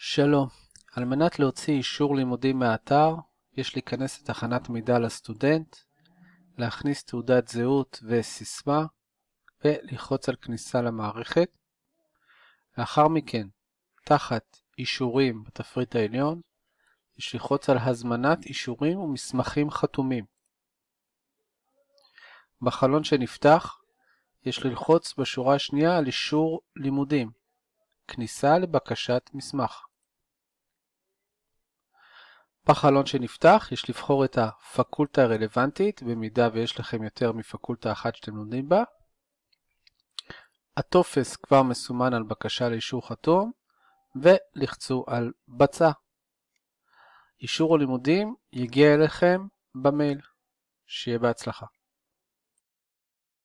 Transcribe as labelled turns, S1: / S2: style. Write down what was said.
S1: שלום, על מנת להוציא אישור לימודים מהאתר, יש להיכנס לתחנת מידע לסטודנט, להכניס תעודת זהות וסיסמה, ולחוץ על כניסה למערכת. לאחר מכן, תחת אישורים בתפריט העליון, יש לחוץ על הזמנת אישורים ומסמכים חתומים. בחלון שנפתח, יש ללחוץ בשורה השנייה על אישור לימודים, כניסה לבקשת מסמך. בחלון שנפתח יש לבחור את הפקולטה הרלוונטית, במידה ויש לכם יותר מפקולטה אחת שאתם לומדים בה. הטופס כבר מסומן על בקשה לאישור חתום, ולחצו על בצע. אישור הלימודים יגיע אליכם במייל. שיהיה בהצלחה.